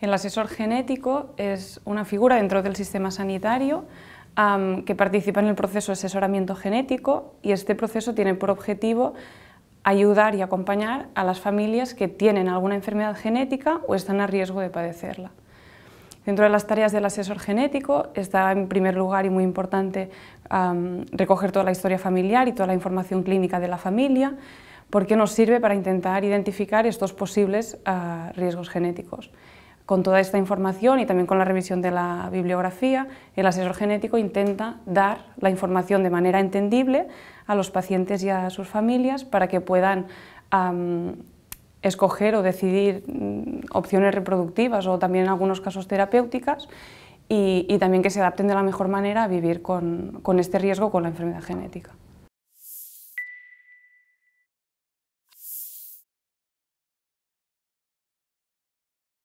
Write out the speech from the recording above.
El asesor genético es una figura dentro del sistema sanitario que participa en el proceso de asesoramiento genético y este proceso tiene por objetivo ayudar y acompañar a las familias que tienen alguna enfermedad genética o están a riesgo de padecerla. Dentro de las tareas del asesor genético está en primer lugar y muy importante recoger toda la historia familiar y toda la información clínica de la familia, porque nos sirve para intentar identificar estos posibles ah, riesgos genéticos con toda esta información y también con la revisión de la bibliografía, el asesor genético intenta dar la información de manera entendible a los pacientes y a sus familias para que puedan escoger o decidir mm, opciones reproductivas o también en algunos casos terapéuticas y, también que se adapten de la mejor manera a vivir con este riesgo, con la enfermedad genética.